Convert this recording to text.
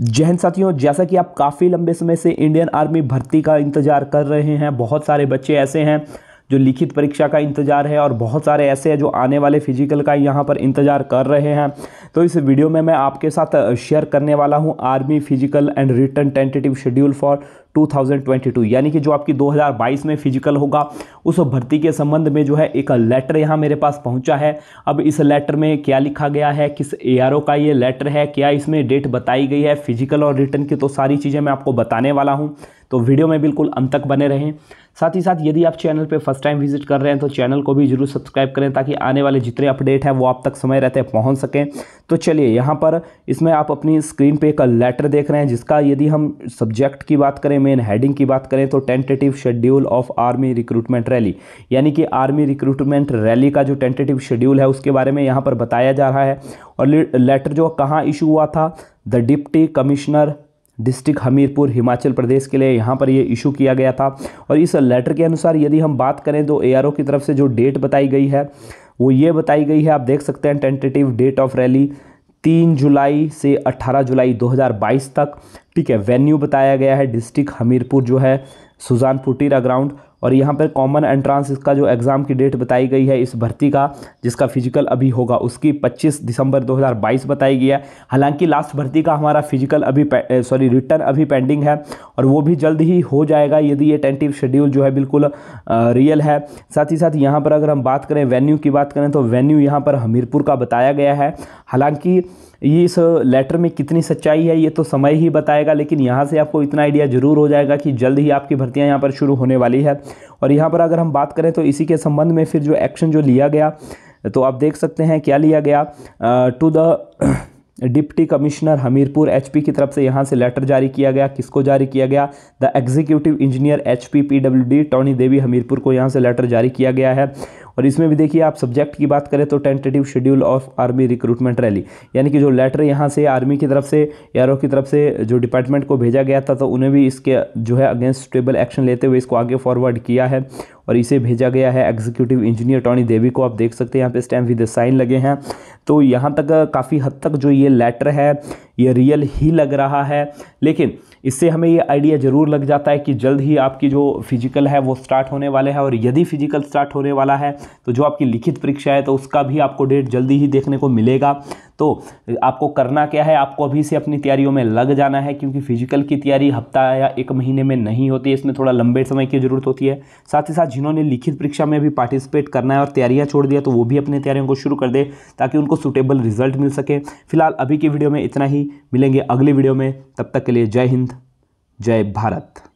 जहन साथियों जैसा कि आप काफ़ी लंबे समय से इंडियन आर्मी भर्ती का इंतज़ार कर रहे हैं बहुत सारे बच्चे ऐसे हैं जो लिखित परीक्षा का इंतज़ार है और बहुत सारे ऐसे हैं जो आने वाले फिजिकल का यहाँ पर इंतज़ार कर रहे हैं तो इस वीडियो में मैं आपके साथ शेयर करने वाला हूँ army physical and written tentative schedule for 2022 यानी कि जो आपकी 2022 में फिजिकल होगा उस भर्ती के संबंध में जो है एक लेटर यहाँ मेरे पास पहुँचा है अब इस लेटर में क्या लिखा गया है किस ए का ये लेटर है क्या इसमें डेट बताई गई है फिजिकल और रिटर्न की तो सारी चीज़ें मैं आपको बताने वाला हूँ तो वीडियो में बिल्कुल अंत तक बने रहें साथ ही साथ यदि आप चैनल पर फर्स्ट टाइम विजिट कर रहे हैं तो चैनल को भी जरूर सब्सक्राइब करें ताकि आने वाले जितने अपडेट हैं वो आप तक समय रहते पहुँच सकें तो चलिए यहाँ पर इसमें आप अपनी स्क्रीन पर एक लेटर देख रहे हैं जिसका यदि हम सब्जेक्ट की बात करें मेन हेडिंग की बात करें तो tentative schedule of army recruitment rally यानी कि आर्मी रिक्रूटमेंट रैली का जो टेंटेटिव शेड्यूल है उसके बारे में यहाँ पर बताया जा रहा है और लेटर जो कहाँ इशू हुआ था the deputy commissioner district Hamirpur Himachal Pradesh के लिए यहाँ पर ये इशू किया गया था और इस लेटर के अनुसार यदि हम बात करें तो ए की तरफ से जो डेट बताई गई है वो ये बताई गई है आप देख सकते हैं टेंटेटिव डेट ऑफ रैली तीन जुलाई से अट्ठारह जुलाई दो हज़ार बाईस तक ठीक है वेन्यू बताया गया है डिस्ट्रिक्ट हमीरपुर जो है टीरा ग्राउंड और यहाँ पर कॉमन एंट्रांस इसका जो एग्ज़ाम की डेट बताई गई है इस भर्ती का जिसका फिजिकल अभी होगा उसकी 25 दिसंबर 2022 बताई गई है हालांकि लास्ट भर्ती का हमारा फिजिकल अभी सॉरी रिटर्न अभी पेंडिंग है और वो भी जल्द ही हो जाएगा यदि ये टेंटिव शेड्यूल जो है बिल्कुल रियल है साथ ही साथ यहाँ पर अगर हम बात करें वेन्यू की बात करें तो वेन्यू यहाँ पर हमीरपुर का बताया गया है हालाँकि ये इस लेटर में कितनी सच्चाई है ये तो समय ही बताएगा लेकिन यहाँ से आपको इतना आइडिया ज़रूर हो जाएगा कि जल्द ही आपकी भर्तियाँ यहाँ पर शुरू होने वाली है और यहाँ पर अगर हम बात करें तो इसी के संबंध में फिर जो एक्शन जो लिया गया तो आप देख सकते हैं क्या लिया गया to the deputy commissioner Hamirpur HP की तरफ से यहां से लेटर जारी किया गया किसको जारी किया गया the executive engineer HP PWD Tauni Devi Hamirpur को यहां से लेटर जारी किया गया है और इसमें भी देखिए आप सब्जेक्ट की बात करें तो tentative schedule of army recruitment rally यानी कि जो लेटर यहाँ से आर्मी की तरफ से एरो की तरफ से जो डिपार्टमेंट को भेजा गया था तो उन्हें भी इसके जो है अगेंस्ट टेबल एक्शन लेते हुए इसको आगे फॉरवर्ड किया है और इसे भेजा गया है एग्जीक्यूटिव इंजीनियर टॉनी देवी को आप देख सकते हैं यहाँ पे स्टैम्प विद साइन लगे हैं तो यहाँ तक काफ़ी हद तक जो ये लेटर है ये रियल ही लग रहा है लेकिन इससे हमें ये आइडिया ज़रूर लग जाता है कि जल्द ही आपकी जो फिजिकल है वो स्टार्ट होने वाले हैं और यदि फिजिकल स्टार्ट होने वाला है तो जो आपकी लिखित परीक्षा है तो उसका भी आपको डेट जल्दी ही देखने को मिलेगा तो आपको करना क्या है आपको अभी से अपनी तैयारियों में लग जाना है क्योंकि फिजिकल की तैयारी हफ्ता या एक महीने में नहीं होती इसमें थोड़ा लंबे समय की ज़रूरत होती है साथ ही साथ जिन्होंने लिखित परीक्षा में भी पार्टिसिपेट करना है और तैयारियाँ छोड़ दिया तो वो भी अपनी तैयारियों को शुरू कर दे ताकि उनको सुटेबल रिजल्ट मिल सके फिलहाल अभी की वीडियो में इतना ही मिलेंगे अगले वीडियो में तब तक के लिए जय हिंद जय भारत